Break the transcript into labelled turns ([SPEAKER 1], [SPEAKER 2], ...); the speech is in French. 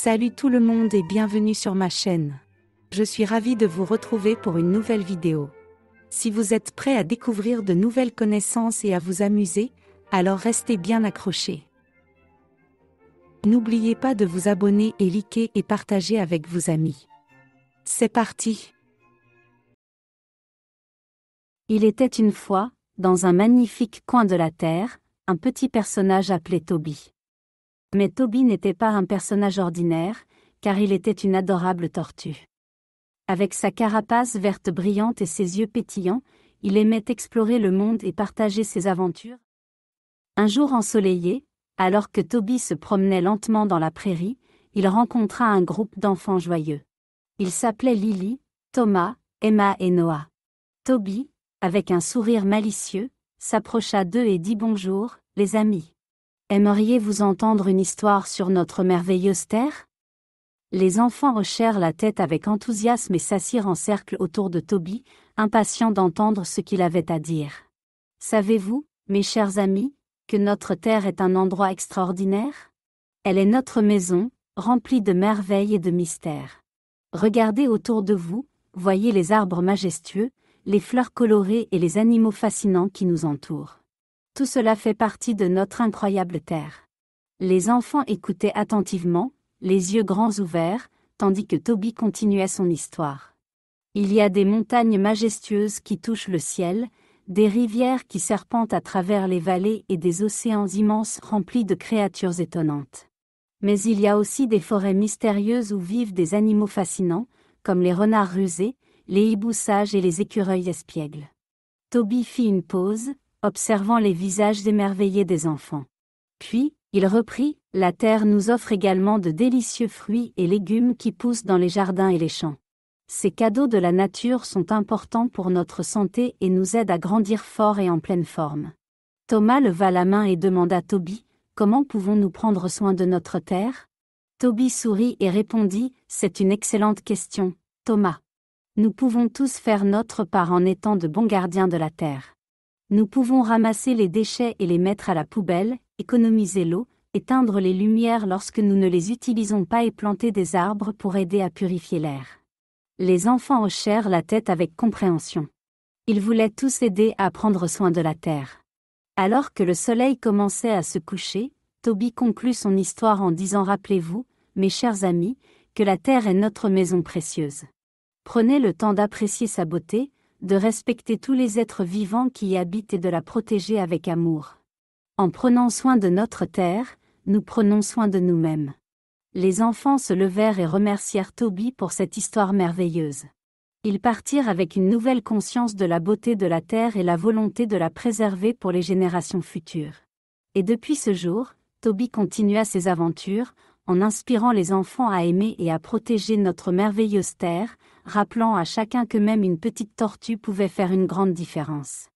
[SPEAKER 1] Salut tout le monde et bienvenue sur ma chaîne. Je suis ravie de vous retrouver pour une nouvelle vidéo. Si vous êtes prêt à découvrir de nouvelles connaissances et à vous amuser, alors restez bien accrochés. N'oubliez pas de vous abonner et liker et partager avec vos amis. C'est parti
[SPEAKER 2] Il était une fois, dans un magnifique coin de la Terre, un petit personnage appelé Toby. Mais Toby n'était pas un personnage ordinaire, car il était une adorable tortue. Avec sa carapace verte brillante et ses yeux pétillants, il aimait explorer le monde et partager ses aventures. Un jour ensoleillé, alors que Toby se promenait lentement dans la prairie, il rencontra un groupe d'enfants joyeux. Ils s'appelaient Lily, Thomas, Emma et Noah. Toby, avec un sourire malicieux, s'approcha d'eux et dit bonjour, les amis. Aimeriez-vous entendre une histoire sur notre merveilleuse Terre Les enfants hochèrent la tête avec enthousiasme et s'assirent en cercle autour de Toby, impatients d'entendre ce qu'il avait à dire. Savez-vous, mes chers amis, que notre Terre est un endroit extraordinaire Elle est notre maison, remplie de merveilles et de mystères. Regardez autour de vous, voyez les arbres majestueux, les fleurs colorées et les animaux fascinants qui nous entourent. Tout cela fait partie de notre incroyable terre. Les enfants écoutaient attentivement, les yeux grands ouverts, tandis que Toby continuait son histoire. Il y a des montagnes majestueuses qui touchent le ciel, des rivières qui serpentent à travers les vallées et des océans immenses remplis de créatures étonnantes. Mais il y a aussi des forêts mystérieuses où vivent des animaux fascinants, comme les renards rusés, les hiboux sages et les écureuils espiègles. Toby fit une pause, observant les visages émerveillés des enfants. Puis, il reprit, La terre nous offre également de délicieux fruits et légumes qui poussent dans les jardins et les champs. Ces cadeaux de la nature sont importants pour notre santé et nous aident à grandir fort et en pleine forme. Thomas leva la main et demanda Toby, Comment pouvons-nous prendre soin de notre terre Toby sourit et répondit, C'est une excellente question, Thomas. Nous pouvons tous faire notre part en étant de bons gardiens de la terre. Nous pouvons ramasser les déchets et les mettre à la poubelle, économiser l'eau, éteindre les lumières lorsque nous ne les utilisons pas et planter des arbres pour aider à purifier l'air. Les enfants hochèrent la tête avec compréhension. Ils voulaient tous aider à prendre soin de la terre. Alors que le soleil commençait à se coucher, Toby conclut son histoire en disant Rappelez-vous, mes chers amis, que la terre est notre maison précieuse. Prenez le temps d'apprécier sa beauté, de respecter tous les êtres vivants qui y habitent et de la protéger avec amour. En prenant soin de notre terre, nous prenons soin de nous-mêmes. Les enfants se levèrent et remercièrent Toby pour cette histoire merveilleuse. Ils partirent avec une nouvelle conscience de la beauté de la terre et la volonté de la préserver pour les générations futures. Et depuis ce jour, Toby continua ses aventures, en inspirant les enfants à aimer et à protéger notre merveilleuse terre, rappelant à chacun que même une petite tortue pouvait faire une grande différence.